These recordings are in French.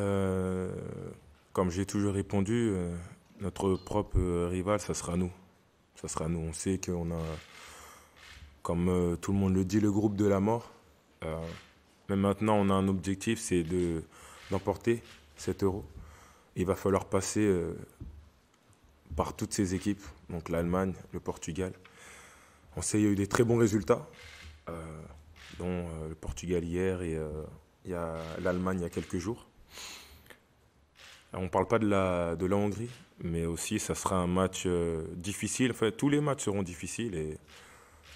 Euh, comme j'ai toujours répondu, euh, notre propre euh, rival, ça sera nous. Ça sera nous. On sait qu'on a, comme tout le monde le dit, le groupe de la mort. mais maintenant, on a un objectif, c'est d'emporter cet euro. Il va falloir passer par toutes ces équipes, donc l'Allemagne, le Portugal. On sait qu'il y a eu des très bons résultats, dont le Portugal hier et l'Allemagne il y a quelques jours. On ne parle pas de la, de la Hongrie, mais aussi ça sera un match euh, difficile. Enfin, tous les matchs seront difficiles et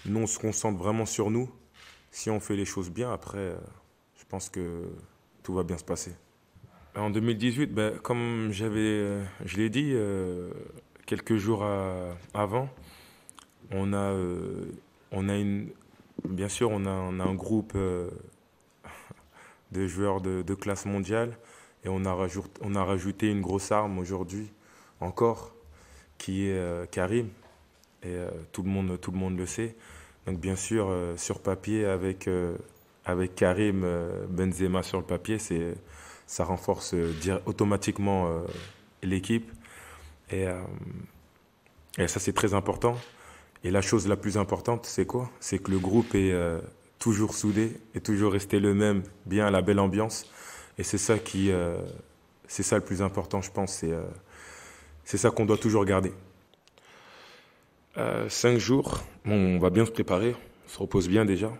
nous, on se concentre vraiment sur nous. Si on fait les choses bien, après, euh, je pense que tout va bien se passer. Ben, en 2018, ben, comme j'avais, euh, je l'ai dit quelques jours avant, on a, on a une, bien sûr, on a, on a un groupe de joueurs de, classe mondiale. Et on a, rajouté, on a rajouté une grosse arme aujourd'hui encore, qui est euh, Karim. Et euh, tout, le monde, tout le monde le sait. Donc bien sûr, euh, sur papier, avec, avec Karim Benzema sur le papier, c'est, ça renforce automatiquement l'équipe. Et, et ça, c'est très important. Et la chose la plus importante, c'est quoi C'est que le groupe est, toujours soudé et toujours rester le même, bien la belle ambiance. Et c'est ça qui, euh, c'est ça le plus important, je pense. C'est, euh, c'est ça qu'on doit toujours garder. Euh, cinq jours, on va bien se préparer, on se repose bien déjà.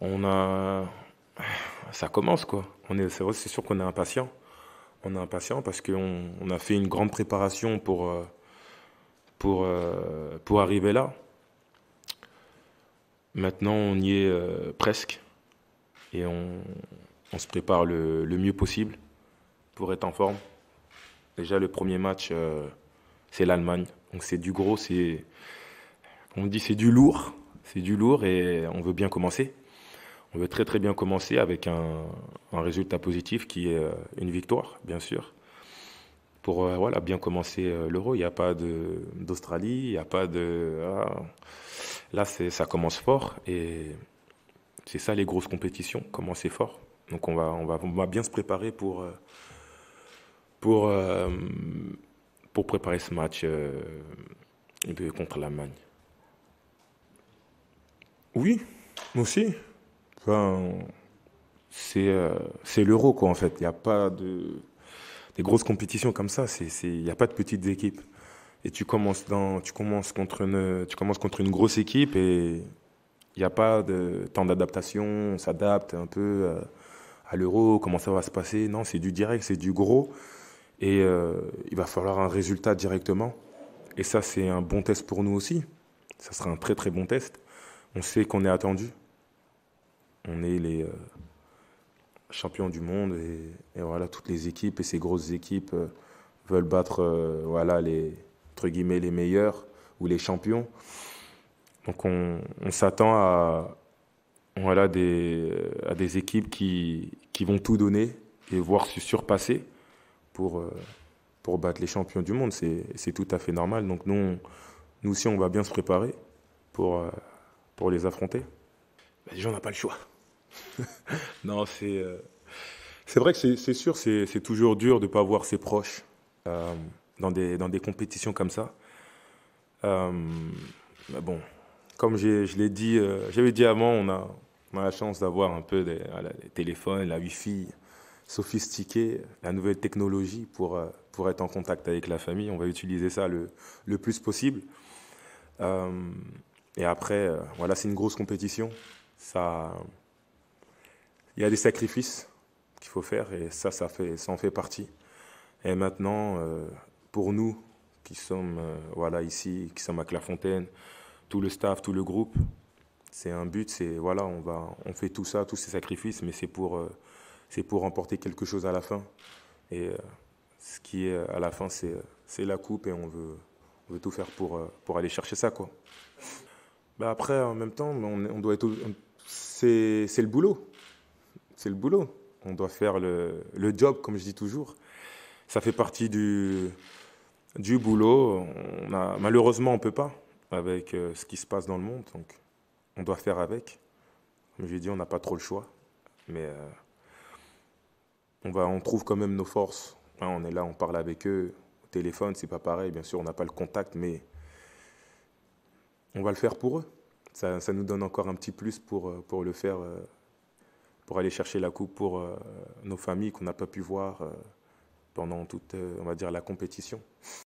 on a, ça commence quoi. On est, c'est sûr qu'on est impatient. On est impatient parce qu'on a fait une grande préparation pour pour pour arriver là. Maintenant, on y est euh, presque et on, se prépare le, mieux possible pour être en forme. Déjà, le premier match, euh, c'est l'Allemagne. Donc, c'est du gros, c'est. On dit c'est du lourd, c'est du lourd et on veut bien commencer. On veut très très bien commencer avec un, résultat positif qui est euh, une victoire, bien sûr. Pour voilà, bien commencer l'euro, il n'y a pas d'Australie, il n'y a pas de. Là, ça commence fort et c'est ça les grosses compétitions, commencer fort. Donc on va, on va, bien se préparer pour, euh, euh, pour, préparer ce match euh, contre l'Allemagne. Oui, moi aussi. Enfin, c'est l'euro, quoi, en fait. Il n'y a pas de. grosses compétitions comme ça, il n'y a pas de petites équipes et tu commences, dans, tu, commences contre une, tu commences contre une grosse équipe et il n'y a pas de temps d'adaptation, on s'adapte un peu euh, à l'euro, comment ça va se passer. Non, c'est du direct, c'est du gros. Et euh, il va falloir un résultat directement. Et ça, c'est un bon test pour nous aussi. Ça sera un très très bon test. On sait qu'on est attendu. On est les euh, champions du monde et, voilà, toutes les équipes et ces grosses équipes veulent battre voilà, les, entre guillemets, les meilleurs ou les champions. Donc on, s'attend à, voilà, des, à des équipes qui, vont tout donner et voir se surpasser pour, euh, pour battre les champions du monde. C'est tout à fait normal. Donc nous, nous aussi, on va bien se préparer pour, euh, pour les affronter. Bah déjà, on n'a pas le choix. non, euh, c'est vrai que c'est sûr, c'est toujours dur de ne pas voir ses proches dans des, dans des compétitions comme ça. Euh, mais bon, comme je l'ai dit, euh, j'avais dit avant, on a, on a la chance d'avoir un peu des, téléphones, la Wi-Fi sophistiquée, la nouvelle technologie pour, euh, pour être en contact avec la famille. On va utiliser ça le, le plus possible. et après, voilà, c'est une grosse compétition. Ça, il y a des sacrifices qu'il faut faire et ça, ça, fait, ça en fait partie. Et maintenant, pour nous qui sommes euh, voilà, ici, qui sommes à Clairefontaine, tout le staff, tout le groupe. C'est un but, c'est voilà, on, va, on fait tout ça, tous ces sacrifices, mais c'est pour, euh, c'est pour remporter quelque chose à la fin. Et euh, ce qui est à la fin, c'est la coupe et on veut, on veut tout faire pour, pour aller chercher ça. Quoi. Bah après, en même temps, on, doit être, c'est le boulot. C'est le boulot. On doit faire le, le job, comme je dis toujours. Ça fait partie du, du boulot, malheureusement, on ne peut pas avec euh, ce qui se passe dans le monde. Donc, on doit faire avec. Comme j'ai dit, on n'a pas trop le choix. Mais euh, on, trouve quand même nos forces. Hein, on est là, on parle avec eux. Au téléphone, c'est pas pareil. Bien sûr, on n'a pas le contact, mais on va le faire pour eux. Ça, nous donne encore un petit plus pour, euh, le faire, pour aller chercher la coupe pour nos familles qu'on n'a pas pu voir pendant toute, on va dire, la compétition.